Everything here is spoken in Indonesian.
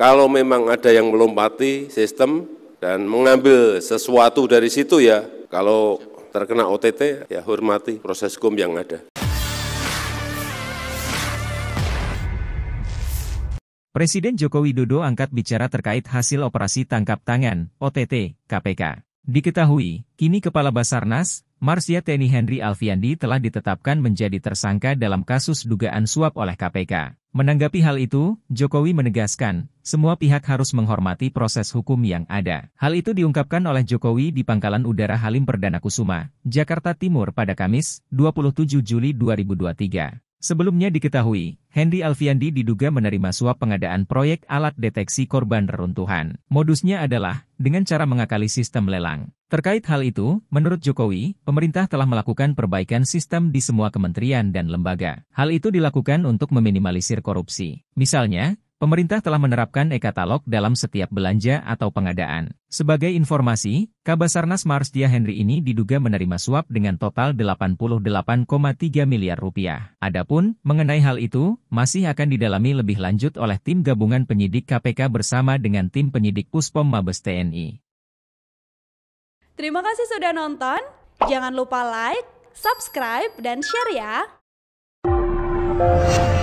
Kalau memang ada yang melompati sistem dan mengambil sesuatu dari situ ya, kalau terkena OTT ya hormati proses hukum yang ada. Presiden Joko Widodo angkat bicara terkait hasil operasi tangkap tangan OTT KPK. Diketahui, kini Kepala Basarnas, Marsia Teni Henry Alfiandi telah ditetapkan menjadi tersangka dalam kasus dugaan suap oleh KPK. Menanggapi hal itu, Jokowi menegaskan, semua pihak harus menghormati proses hukum yang ada. Hal itu diungkapkan oleh Jokowi di Pangkalan Udara Halim Perdana Kusuma, Jakarta Timur pada Kamis, 27 Juli 2023. Sebelumnya diketahui, Henry Alfiandi diduga menerima suap pengadaan proyek alat deteksi korban reruntuhan. Modusnya adalah dengan cara mengakali sistem lelang. Terkait hal itu, menurut Jokowi, pemerintah telah melakukan perbaikan sistem di semua kementerian dan lembaga. Hal itu dilakukan untuk meminimalisir korupsi. Misalnya, Pemerintah telah menerapkan e-katalog dalam setiap belanja atau pengadaan. Sebagai informasi, Kabasarnas Marsdia Henry ini diduga menerima suap dengan total 88,3 miliar rupiah. Adapun, mengenai hal itu, masih akan didalami lebih lanjut oleh tim gabungan penyidik KPK bersama dengan tim penyidik Puspom Mabes TNI. Terima kasih sudah nonton, jangan lupa like, subscribe, dan share ya!